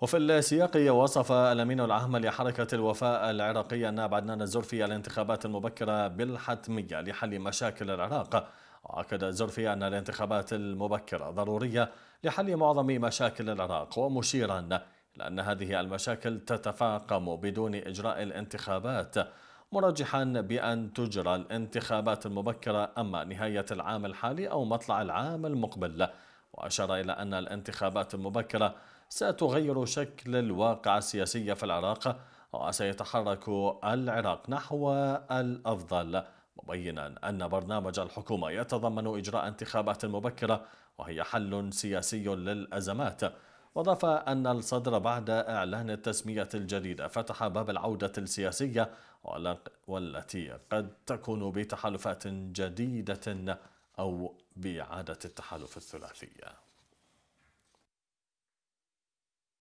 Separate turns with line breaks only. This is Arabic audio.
وفي السياق وصف الأمين العام لحركة الوفاء العراقية النائب عدنان الزرفي الانتخابات المبكرة بالحتمية لحل مشاكل العراق وأكد الزرفي أن الانتخابات المبكرة ضرورية لحل معظم مشاكل العراق ومشيرا لأن هذه المشاكل تتفاقم بدون إجراء الانتخابات مرجحا بأن تجرى الانتخابات المبكرة أما نهاية العام الحالي أو مطلع العام المقبل وأشار إلى أن الانتخابات المبكرة ستغير شكل الواقع السياسي في العراق وسيتحرك العراق نحو الأفضل مبينا أن برنامج الحكومة يتضمن إجراء انتخابات مبكرة وهي حل سياسي للأزمات وأضاف أن الصدر بعد إعلان التسمية الجديدة فتح باب العودة السياسية والتي قد تكون بتحالفات جديدة أو بإعادة التحالف الثلاثية